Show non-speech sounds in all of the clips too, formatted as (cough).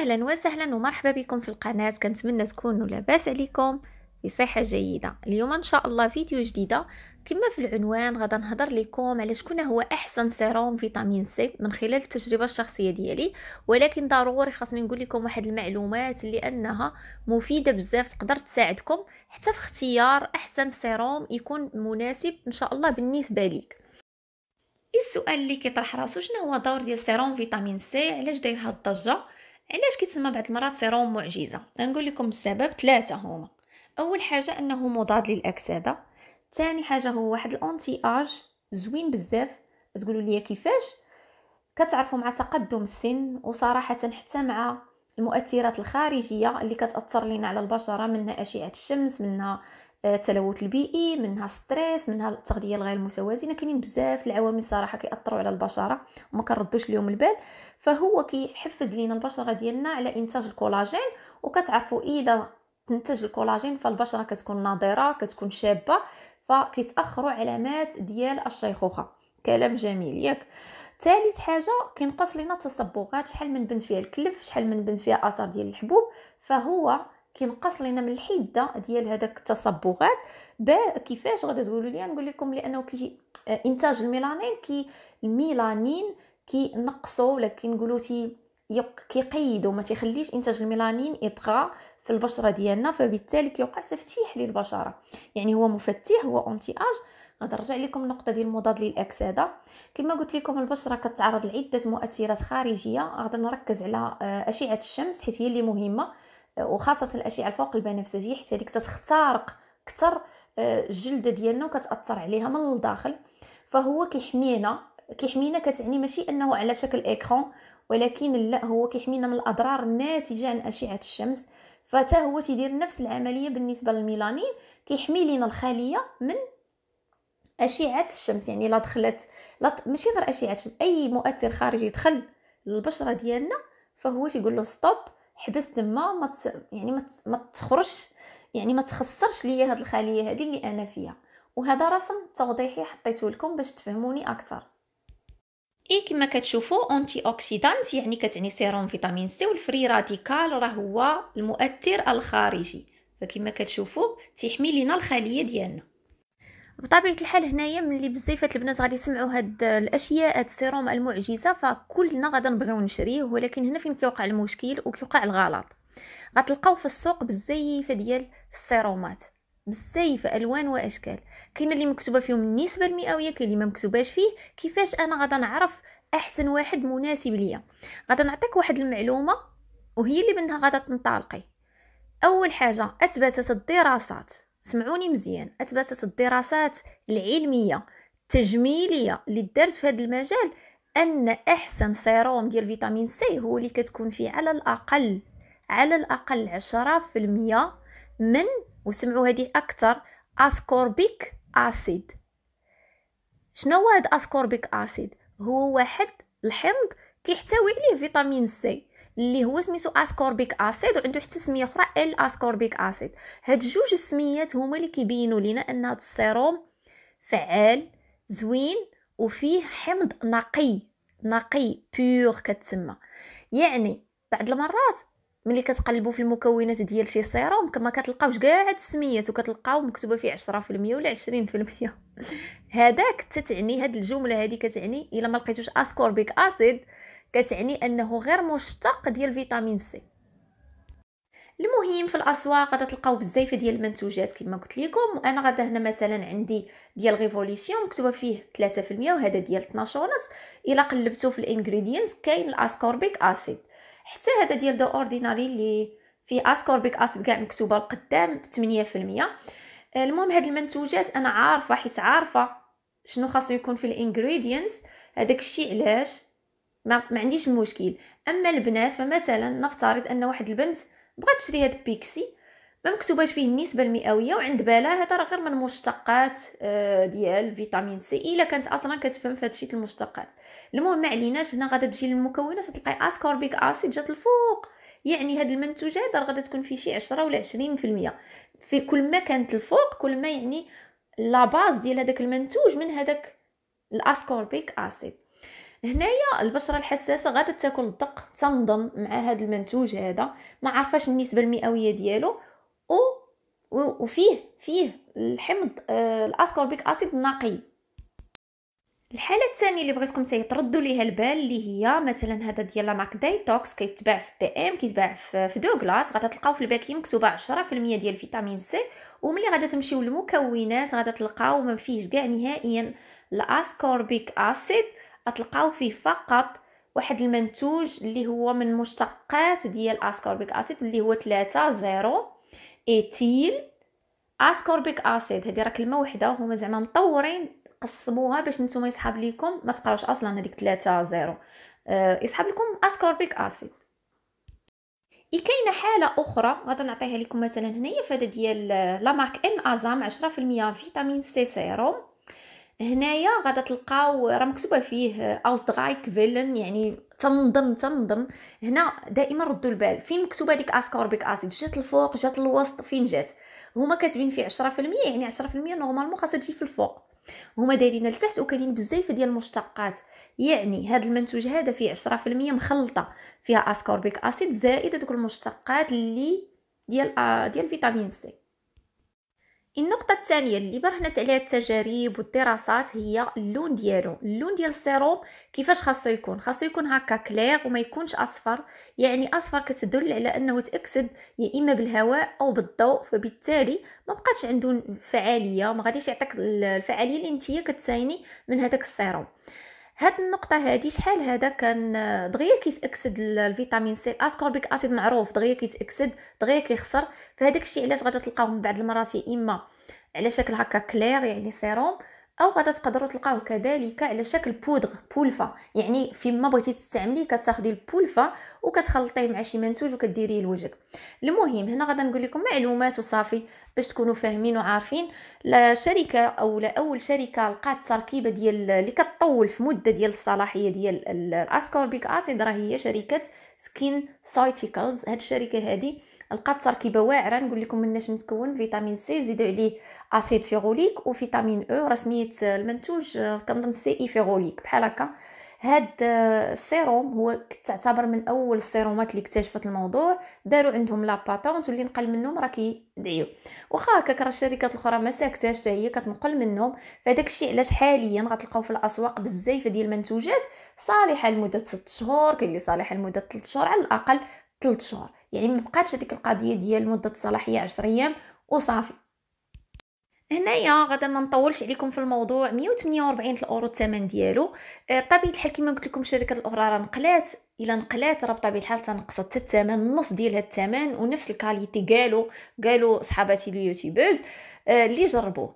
اهلا وسهلا ومرحبا بكم في القناه كنتمنى تكونوا لاباس عليكم بصحه جيده اليوم ان شاء الله فيديو جديده كما في العنوان غدا نهضر لكم على شكون هو احسن سيروم فيتامين سي من خلال التجربه الشخصيه ديالي ولكن ضروري خاصني نقول لكم واحد المعلومات لانها مفيده بزاف تقدر تساعدكم حتى في اختيار احسن سيروم يكون مناسب ان شاء الله بالنسبه ليك السؤال اللي كيطرح راسو شنو هو دور ديال سيروم فيتامين سي علاش داير هاد الضجه علاش كيتسمى بعض المرات سيروم معجزه غنقول لكم السبب ثلاثه هما اول حاجه انه مضاد للاكسده ثاني حاجه هو واحد الانتي اج زوين بزاف تقولوا لي كيفاش كتعرفوا مع تقدم السن وصراحه حتى مع المؤثرات الخارجيه اللي كتاثر لنا على البشره منها اشعه الشمس منها آه، التلوث البيئي منها ستريس منها التغذيه الغير متوازنه كاينين بزاف العوامل صراحه كيأثروا على البشره وما كنردوش لهم البال فهو كيحفز لينا البشره ديالنا على انتاج الكولاجين وكتعرفوا الا تنتج الكولاجين فالبشره كتكون ناضره كتكون شابه فكيتاخروا علامات ديال الشيخوخه كلام جميل ياك ثالث حاجه كينقص لينا التصبغات شحال من بنت فيها الكلف شحال من بنت فيها اثار ديال الحبوب فهو كينقص لينا من الحده ديال هذاك التصبغات كيفاش غادي تقولوا لي نقول لكم لانه كي انتاج الميلانين كي الميلانين كينقصوا ولا كنقولوا تي كيقيدوا ما تيخليش انتاج الميلانين يطغى في البشره ديالنا فبالتالي كيوقع تفتيح للبشره يعني هو مفتح هو اونتي اج غنرجع لكم النقطه ديال المضاد للاكسده كما قلت لكم البشره كتعرض لعده مؤثرات خارجيه غادي نركز على آه، اشعه الشمس حيت هي اللي مهمه وخاصه الاشعه الفوق البنفسجيه حيت هذيك تتخترق اكثر آه، الجلده ديالنا وكتاثر عليها من الداخل فهو كيحمينا كيحمينا كتعني ماشي انه على شكل ايكرون ولكن لا هو كيحمينا من الاضرار الناتجه عن اشعه الشمس فتا هو تيدير نفس العمليه بالنسبه للميلانين كيحمي لينا الخليه من اشعه الشمس يعني لا دخلت لا ماشي غير اشعه اي مؤثر خارجي دخل للبشره ديالنا فهو تيقول له ستوب حبس تما ما يعني ما ما تخرجش يعني ما تخسرش ليا هاد الخليه هادي اللي انا فيها وهذا رسم توضيحي حطيته لكم باش تفهموني اكثر اي كما كتشوفوا اونتي اوكسيدانت يعني كتعني سيروم فيتامين سي والفري راديكال راه هو المؤثر الخارجي فكما كتشوفوا تيحمي لينا الخليه ديالنا بطبيعه الحال هنايا ملي بزاف البنات غادي يسمعوا هاد الاشياء هاد السيروم المعجزه فكلنا غادا نبغيو نشريه ولكن هنا فين كيوقع المشكل وكيوقع الغلط غتلقاو في السوق بزاف ديال السيرومات بزاف الوان واشكال كاين اللي مكتوبه فيهم النسبه المئويه كاين اللي ما مكتوباش فيه كيفاش انا غادا نعرف احسن واحد مناسب ليا غادا نعطيك واحد المعلومه وهي اللي منها غادا تنطلقي اول حاجه اثبتت الدراسات سمعوني مزيان اثبتت الدراسات العلميه التجميليه اللي دارت في هذا المجال ان احسن سيروم ديال فيتامين سي هو اللي كتكون فيه على الاقل على الاقل 10% من وسمعوا هذه اكثر اسكوربيك اسيد شنو هو هذا اسكوربيك اسيد هو واحد الحمض كيحتوي عليه فيتامين سي اللي هو سميتو اسكوربيك اسيد وعنده حتى سميه اخرى ال اسكوربيك اسيد هاد جوج السميات هما اللي كيبينوا لينا ان هاد السيروم فعال زوين وفيه حمض نقي نقي بيور كتسمى يعني بعض المرات ملي كتقلبوا في المكونات ديال شي سيروم كما كتلقاوش كاع هاد السميات وكتلقاو مكتوبه فيه 10% ولا 20% (laughs) هذاك تتعني هاد الجمله هادي كتعني الا ما لقيتوش اسكوربيك اسيد كتعني انه غير مشتق ديال فيتامين سي المهم في الاسواق غادا تلقاو بزاف ديال المنتوجات كما قلت لكم وانا غادا هنا مثلا عندي ديال ريفوليسيون مكتوبه فيه 3% وهذا ديال 12 ونص الا قلبتو في الانغريدينتس كاين الاسكوربيك اسيد حتى هذا ديال دو اورديناري اللي فيه اسكوربيك اسيد كاع مكتوبه القدام ب 8% آه، المهم هاد المنتوجات انا عارفه حيت عارفه شنو خاصو يكون في الانغريدينتس هذاك الشيء علاش ما, ما عنديش المشكل اما البنات فمثلا نفترض ان واحد البنت بغات تشري هاد بيكسي ما مكتوباش فيه النسبه المئويه وعند بالها هذا راه غير من مشتقات آه، ديال فيتامين سي الا كانت اصلا كتفهم في هادشي المشتقات المهم ما عليناش هنا غادا تجي للمكونات تلقاي اسكوربيك اسيد جات الفوق يعني هاد المنتوجات غادا تكون فيه شي 10 ولا 20% في, في كل ما كانت الفوق كل ما يعني لا باز ديال هذاك المنتوج من هذاك الاسكوربيك اسيد هنايا البشره الحساسه غادا تاكل الدق تنضم مع هذا المنتوج هذا ما عارفاش النسبه المئويه ديالو و وفيه فيه الحمض آه الاسكوربيك اسيد نقي الحاله الثانيه اللي بغيتكم تردوا ليها البال اللي هي مثلا هذا ديال لاماك ديتوكس كيتباع في الدي ام كيتباع في دوغلاس غادا تلقاو في الباكي مكتوبه 10% ديال فيتامين سي وملي غادا تمشيو للمكونات غادا تلقاو ما فيهش كاع نهائيا الاسكوربيك اسيد غتلقاو فيه فقط واحد المنتوج اللي هو من مشتقات ديال اسكوربيك اسيد اللي هو 3 0 ايتيل اسكوربيك اسيد هذه راه كلمه وحده هما زعما مطورين قسموها باش نتوما يصحاب لكم ما تقراوش اصلا هذيك 3 0 يصحاب لكم اسكوربيك اسيد اي كاينه حاله اخرى غادي نعطيها لكم مثلا هنايا فهاد ديال لامارك ام ازام 10% فيتامين سي سيروم هنايا غادا تلقاو راه مكتوبه فيه اوزدغايك فيلن يعني تنضم تنضم هنا دائما ردوا البال فين مكتوبه ديك اسكوربيك اسيد جات الفوق جات الوسط فين جات هما كاتبين فيه 10% يعني 10% نورمالمون خاصها تجي في الفوق هما دايرين لتحت وكاينين بزاف ديال المشتقات يعني هذا المنتوج هذا فيه 10% مخلطه فيها اسكوربيك اسيد زائد دوك المشتقات اللي ديال آه، ديال فيتامين سي النقطة الثانية اللي برهنت عليها التجارب والدراسات هي اللون ديالو اللون ديال السيروم كيفاش خاصو يكون خاصو يكون هكا كلير وما يكونش اصفر يعني اصفر كتدل على انه تاكسد يا اما بالهواء او بالضوء فبالتالي ما بقاش عنده فعاليه ما غاديش يعطيك الفعاليه اللي انتيا كتسايني من هذاك السيروم هاد النقطه هادي شحال هذا كان دغيا كيتاكسد الفيتامين سي الاسكوربيك اسيد معروف دغيا كيتاكسد دغيا كيخسر فهداك الشيء علاش غادي تلقاهم بعد المرات يا اما على شكل هكا كلير يعني سيروم او غادا تقدروا تلقاوه كذلك على شكل بودغ بولفا يعني فيما بغيتي تستعمليه كتاخدي البولفا وكتخلطيه مع شي منتوج وكديريه لوجهك المهم هنا غادا نقول لكم معلومات وصافي باش تكونوا فاهمين وعارفين لا شركه او لا اول شركه لقات تركيبه ديال اللي كتطول في مده ديال الصلاحيه ديال الاسكوربيك اسيد آه، راه هي شركه سكين سايتيكلز هاد الشركه هادي لقات تركيبه واعره نقول لكم مناش متكون فيتامين سي زيدوا عليه اسيد فيغوليك وفيتامين او رسميه المنتوج آه، كنظن سي اي فيغوليك بحال هكا هاد السيروم هو تعتبر من اول السيرومات اللي اكتشفت الموضوع داروا عندهم لا باتونت واللي نقل منهم راه كيدعيو واخا هكاك راه الشركات الاخرى ما ساكتاش هي كتنقل منهم فداك الشيء علاش حاليا غتلقاو في الاسواق بزاف ديال المنتوجات صالحه لمده 6 شهور كاين اللي صالحه لمده 3 شهور على الاقل 3 شهور يعني ما بقاتش هذيك القضيه ديال مده الصلاحيه 10 ايام وصافي هنايا غدا ما نطولش عليكم في الموضوع 148 الاورو الثمن ديالو آه، بطبيعه الحال كما قلت لكم الشركه الاخرى راه نقلات الا نقلات راه بطبيعه الحال تنقص حتى الثمن النص ديال هاد الثمن ونفس الكاليتي قالوا قالوا صحاباتي اليوتيوبرز اللي آه، جربوه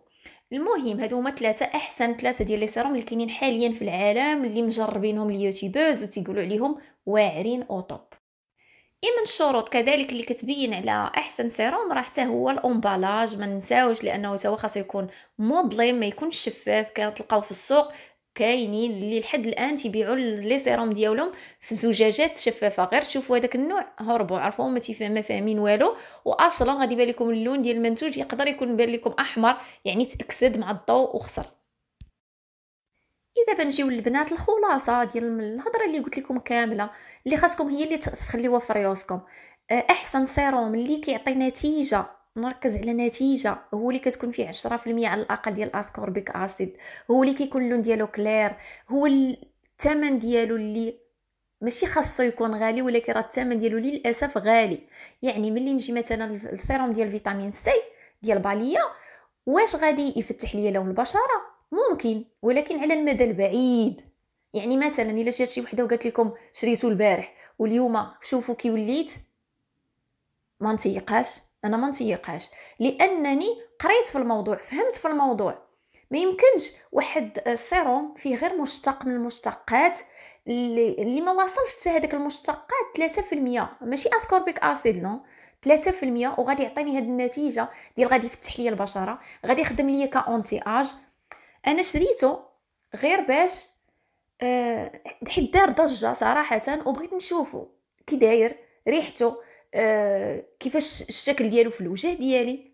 المهم هادو هما ثلاثه احسن ثلاثه ديال لي سيروم اللي كاينين حاليا في العالم اللي مجربينهم اليوتيوبرز وتيقولوا عليهم واعرين او من الشروط كذلك اللي كتبين على احسن سيروم راه حتى هو الامبالاج ما ننساوش لانه هو خاصو يكون مظلم ما يكونش شفاف كتلقاو في السوق كاينين اللي لحد الان تيبيعوا لي سيروم ديالهم في زجاجات شفافه غير تشوفوا هذاك النوع هربوا عرفوا ما تيفهم فاهمين والو واصلا غادي يبان لكم اللون ديال المنتوج يقدر يكون بان لكم احمر يعني تاكسد مع الضوء وخسر اذا بنجيو للبنات الخلاصه ديال الهضره اللي قلت لكم كامله اللي خاصكم هي اللي تخليوها في ريوسكم آه، احسن سيروم اللي كيعطي نتيجه نركز على نتيجه هو اللي كتكون فيه 10% على الاقل ديال الاسكوربيك اسيد هو اللي كيكون اللون ديالو كلير هو الثمن ديالو اللي ماشي خاصو يكون غالي ولكن راه الثمن ديالو للاسف غالي يعني ملي نجي مثلا السيروم ديال فيتامين سي ديال باليه واش غادي يفتح ليا لون البشره ممكن ولكن على المدى البعيد يعني مثلا الا جات شي وحده وقالت لكم شريتو البارح واليوم شوفوا كي وليت ما نتيقاش انا ما نتيقاش لانني قريت في الموضوع فهمت في الموضوع ما يمكنش واحد السيروم فيه غير مشتق من المشتقات اللي, اللي ما وصلش حتى هذاك المشتقات 3% ماشي اسكوربيك اسيد نو 3% وغادي يعطيني هاد النتيجه ديال غادي يفتح لي البشره غادي يخدم لي كاونتي اج انا شريته غير باش أه حيت دار ضجه صراحه وبغيت نشوفه كي داير ريحته أه كيفاش الشكل ديالو في الوجه ديالي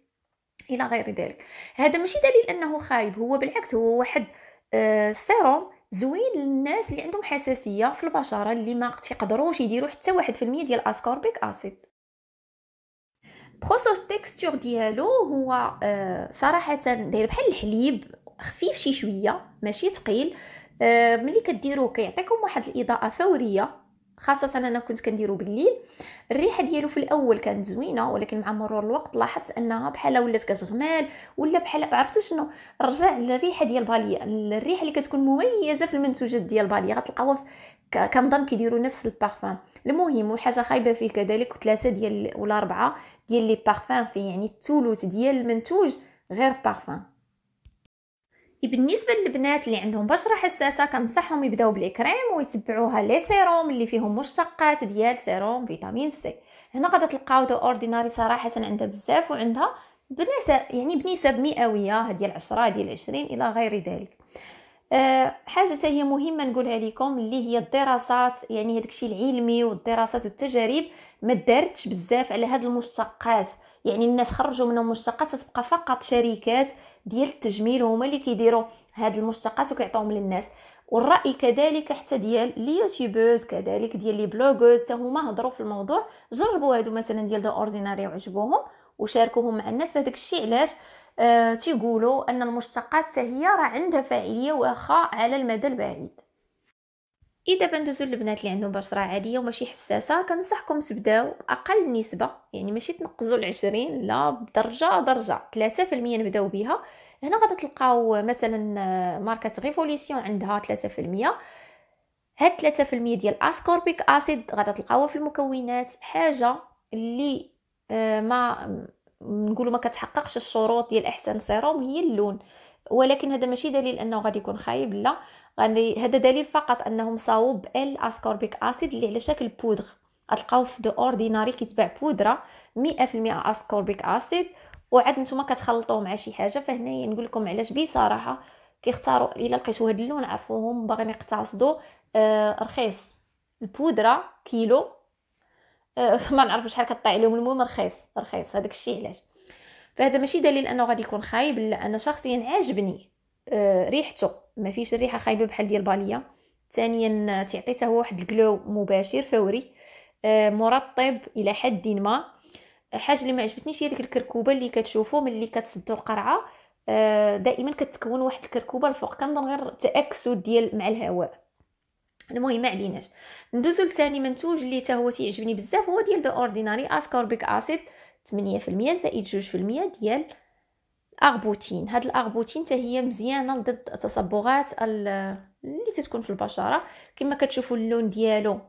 الى غير ذلك هذا ماشي دليل انه خايب هو بالعكس هو واحد أه سيروم زوين للناس اللي عندهم حساسيه في البشره اللي ما تيقدروش يديروا حتى واحد في المية ديال اسكوربيك اسيد بخصوص تيكستور ديالو هو آه، صراحه داير بحال الحليب خفيف شي شويه ماشي ثقيل آه ملي كديروه كيعطيكم واحد الاضاءه فوريه خاصه انا كنت كنديرو بالليل الريحه ديالو في الاول كانت زوينه ولكن مع مرور الوقت لاحظت انها بحال ولات كتغمال ولا بحال عرفتوا شنو رجع للريحه ديال بالي الريحه اللي كتكون مميزه في المنتوجات ديال بالي غتلقاوها كنظن كيديروا نفس البارفان المهم وحاجه خايبه فيه كذلك ثلاثه ديال ولا اربعه ديال لي بارفان فيه يعني الثلث ديال المنتوج غير بارفان بالنسبه للبنات اللي عندهم بشره حساسه كنصحهم يبداو بلي كريم ويتبعوها لي سيروم اللي فيهم مشتقات ديال سيروم فيتامين سي هنا غادي تلقاو دو اورديناري صراحه عندها بزاف وعندها بنسب يعني بنسب مئويه ديال عشرة ديال عشرين الى غير ذلك أه حاجه هي مهمه نقولها لكم اللي هي الدراسات يعني هذاك الشيء العلمي والدراسات والتجارب ما دارتش بزاف على هاد المشتقات يعني الناس خرجوا منهم مشتقات تتبقى فقط شركات ديال التجميل هما اللي كيديروا هاد المشتقات وكيعطوهم للناس والراي كذلك حتى ديال اليوتيوبرز كذلك ديال لي بلوغرز حتى هما هضروا في الموضوع جربوا هادو مثلا ديال دو اورديناري وعجبوهم وشاركوهم مع الناس فهداك الشيء علاش آه تيقولوا ان المشتقات هي راه عندها فاعليه واخا على المدى البعيد اذا بان دوزو البنات اللي عندهم بشره عاديه وماشي حساسه كنصحكم تبداو باقل نسبه يعني ماشي تنقزوا العشرين لا بدرجه درجه 3% نبداو بها هنا غادي تلقاو مثلا ماركه ريفوليسيون عندها 3% هاد 3% ديال اسكوربيك اسيد غادي تلقاوها في المكونات حاجه اللي آه، ما نقولوا ما كتحققش الشروط ديال احسن سيروم هي اللون ولكن هذا ماشي دليل انه غادي يكون خايب لا غادي هذا دليل فقط انهم صاوب بال اسكوربيك اسيد اللي على شكل بودغ غتلقاو في دو اورديناري كيتباع بودره 100% اسكوربيك اسيد وعاد نتوما كتخلطوه مع شي حاجه فهنايا نقول لكم علاش بصراحه كيختاروا الا لقيتو هاد اللون عرفوهم باغيين يقتصدوا آه رخيص البودره كيلو آه (laughs) ما نعرف شحال كطيع عليهم المهم رخيص رخيص هذاك الشيء علاش فهذا ماشي دليل انه غادي يكون خايب لا انا شخصيا عاجبني آه، ريحته ما فيش ريحه خايبه بحال ديال باليا ثانيا آه، تعطي حتى هو واحد الكلو مباشر فوري آه، مرطب الى حد ما الحاجه اللي ما عجبتنيش هي ديك الكركوبه اللي كتشوفوا ملي كتسدوا القرعه دائما كتكون واحد الكركوبه الفوق كنظن غير تاكسد ديال مع الهواء المهم ما عليناش ندوزو لثاني منتوج اللي حتى هو تيعجبني بزاف هو ديال دو اورديناري اسكوربيك اسيد 8% زائد 2% ديال أغبوتين هاد الاغبوتين حتى هي مزيانه ضد تصبغات اللي تتكون في البشره كما كتشوفوا اللون ديالو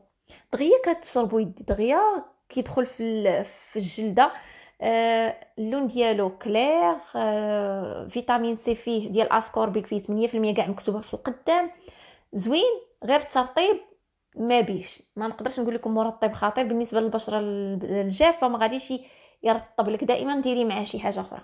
دغيا كتشربوا يدي دغيا كيدخل في في الجلده آه، اللون ديالو كلير آه، فيتامين سي فيه ديال اسكوربيك فيه 8% كاع مكتوبه في القدام زوين غير الترطيب ما بيش ما نقدرش نقول لكم مرطب خطير بالنسبه للبشره الجافه ما غاديش يرطب لك دائما ديري معاه شي حاجه اخرى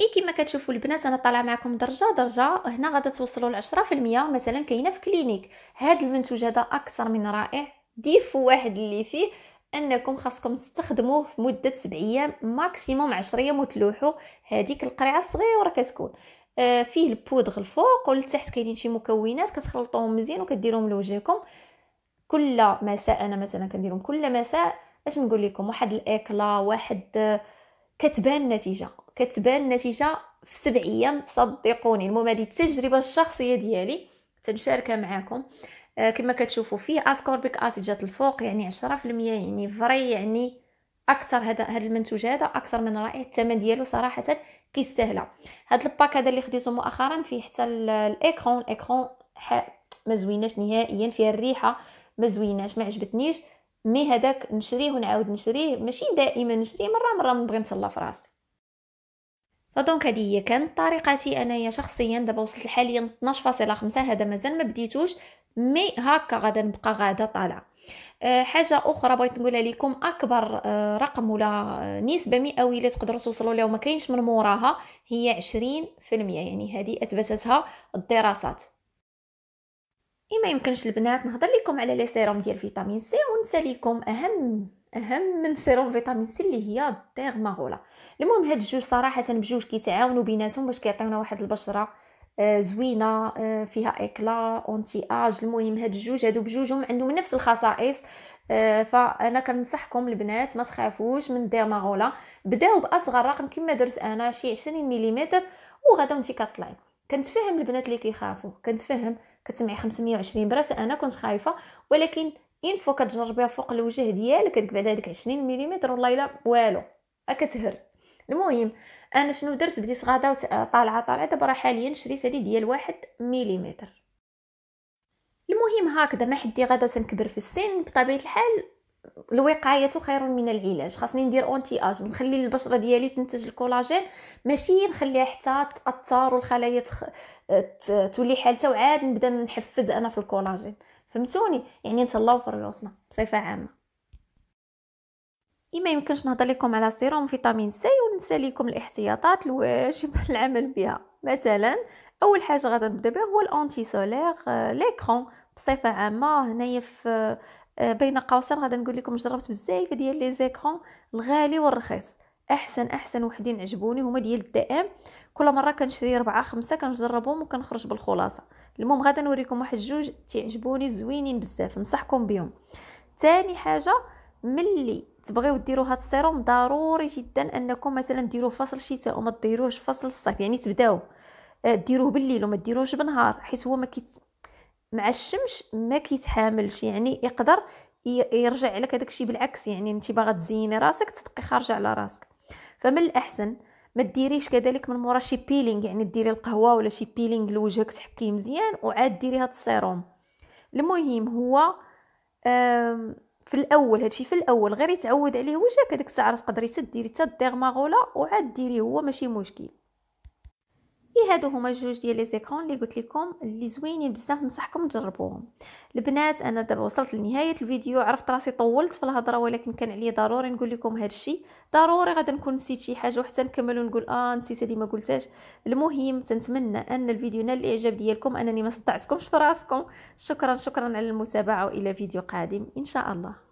اي كما كتشوفوا البنات انا طالعه معكم درجه درجه هنا غادا توصلوا ل 10% مثلا كاينه في كلينيك هذا المنتوج هذا اكثر من رائع ضيفوا واحد اللي فيه انكم خاصكم تستخدموه في مده 7 ايام ماكسيموم 10 ايام وتلوحوا هذيك القرعه الصغيره كتكون آه فيه البودغ الفوق والتحت كاينين شي مكونات كتخلطوهم مزيان وكديرهم لوجهكم كل مساء انا مثلا كنديرهم كل مساء اش نقول لكم واحد الاكله واحد كتبان النتيجه كتبان النتيجه في سبع ايام صدقوني المهم هذه التجربه الشخصيه ديالي تنشاركها معاكم آه، كما كتشوفوا فيه اسكوربيك اسيد جات الفوق يعني 10% يعني فري يعني اكثر هذا هذا المنتوج هذا اكثر من رائع الثمن ديالو صراحه كيستاهله هذا الباك هذا اللي خديته مؤخرا فيه حتى الاكرون الاكرون ما زويناش نهائيا فيها الريحه ما زويناش ما عجبتنيش مي هذاك نشريه ونعاود نشريه ماشي دائما نشريه مره مره نبغي نتهلا في راسي فدونك هذه هي كانت طريقتي انايا شخصيا دابا وصلت حاليا 12.5 هذا مازال ما بديتوش مي هكا غادا نبقى غادا طالعه آه، حاجه اخرى بغيت نقولها لكم اكبر آه، رقم ولا آه، نسبه مئويه اللي تقدروا توصلوا لها وما كاينش من موراها هي 20% يعني هذه اثبتتها الدراسات اما إيه، يمكنش البنات نهضر لكم على لي سيروم ديال فيتامين سي ونسى لكم اهم اهم من سيروم فيتامين سي اللي هي الديرماغولا المهم هاد الجوج صراحه بجوج كيتعاونوا بيناتهم باش كيعطيونا واحد البشره آه، زوينه آه، فيها اكلا اونتي اج المهم هاد الجوج هادو بجوجهم عندهم نفس الخصائص آه، فانا كنصحكم البنات ما تخافوش من الديرماغولا بداو باصغر رقم كما درت انا شي 20 ملم وغدا انت كطلعي كنتفهم البنات اللي كيخافوا كنتفهم كتسمعي 520 براسي انا كنت خايفه ولكن ان فوا كتجربيها فوق الوجه ديالك هذيك بعد هذيك 20 ملم والله الا والو كتهر المهم انا شنو درت بديت غادا طالعه طالعه دابا راه حاليا شريت هذه ديال واحد ملم المهم هكذا ما حدي غادا تنكبر في السن بطبيعه الحال الوقايه خير من العلاج خاصني ندير اونتي اج نخلي البشره ديالي تنتج الكولاجين ماشي نخليها حتى تاثر والخلايا تخ... تولي حالتها وعاد نبدا نحفز انا في الكولاجين فهمتوني يعني نتهلاو في ريوسنا بصفه عامه إما يمكنش نهضر لكم على سيروم فيتامين سي وننسى لكم الاحتياطات الواجب العمل بها مثلا اول حاجه غادي نبدا بها هو الانتي سولير ليكرون آه، بصفه عامه هنايا في آه، بين قوسين غادي نقول لكم جربت بزاف ديال لي زيكرون الغالي والرخيص احسن احسن وحدين عجبوني هما ديال ام كل مره كنشري ربعة خمسة كنجربهم وكنخرج بالخلاصه المهم غادي نوريكم واحد جوج تيعجبوني زوينين بزاف نصحكم بهم ثاني حاجه ملي تبغيو ديروا هاد السيروم ضروري جدا انكم مثلا ديروه فصل الشتاء وما ديروهش فصل الصيف يعني تبداو آه، ديروه بالليل وما ديروهش بالنهار حيت هو ما مع الشمس ما كيتحاملش يعني يقدر يرجع عليك هذاك الشيء بالعكس يعني انت باغا تزيني راسك تبقي خارجه على راسك فمن الاحسن ما ديريش كذلك من مورا شي بيلينغ يعني ديري القهوه ولا شي بيلينغ لوجهك تحكيه مزيان وعاد ديري هاد السيروم المهم هو في الاول هادشي في الاول غير يتعود عليه وجهك هذيك الساعه تقدري تديري حتى الديرماغولا وعاد ديري هو ماشي مشكل اي هادو هما جوج ديال لي زيكرون اللي قلت لكم اللي زوينين بزاف نصحكم تجربوهم البنات انا دابا وصلت لنهايه الفيديو عرفت راسي طولت في الهضره ولكن كان عليا ضروري نقول لكم هذا الشيء ضروري غادي نكون نسيت شي حاجه وحتى نكمل ونقول اه نسيت هذه ما قلتهاش المهم تنتمنى ان الفيديو نال الاعجاب ديالكم انني ما صدعتكمش في راسكم شكرا شكرا على المتابعه والى فيديو قادم ان شاء الله